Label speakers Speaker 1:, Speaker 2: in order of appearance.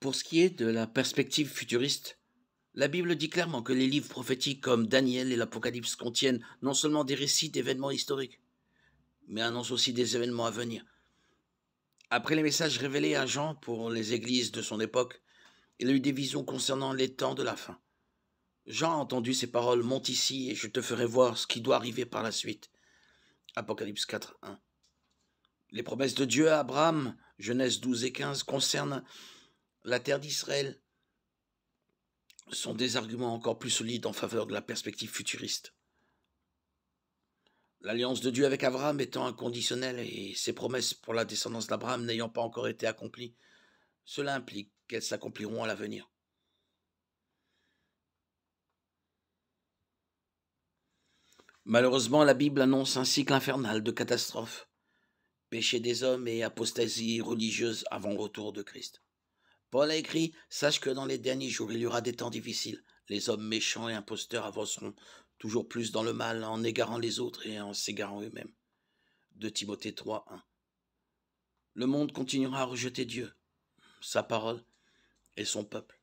Speaker 1: Pour ce qui est de la perspective futuriste, la Bible dit clairement que les livres prophétiques comme Daniel et l'Apocalypse contiennent non seulement des récits d'événements historiques, mais annoncent aussi des événements à venir. Après les messages révélés à Jean pour les églises de son époque, il a eu des visions concernant les temps de la fin. Jean a entendu ces paroles Monte ici et je te ferai voir ce qui doit arriver par la suite. Apocalypse 4, Les promesses de Dieu à Abraham, Genèse 12 et 15, concernent la terre d'Israël sont des arguments encore plus solides en faveur de la perspective futuriste. L'alliance de Dieu avec Abraham étant inconditionnelle et ses promesses pour la descendance d'Abraham n'ayant pas encore été accomplies, cela implique qu'elles s'accompliront à l'avenir. Malheureusement, la Bible annonce un cycle infernal de catastrophes, péché des hommes et apostasie religieuse avant le retour de Christ. Paul a écrit Sache que dans les derniers jours, il y aura des temps difficiles. Les hommes méchants et imposteurs avanceront toujours plus dans le mal en égarant les autres et en s'égarant eux-mêmes. De Timothée 3, 1. Le monde continuera à rejeter Dieu, sa parole et son peuple.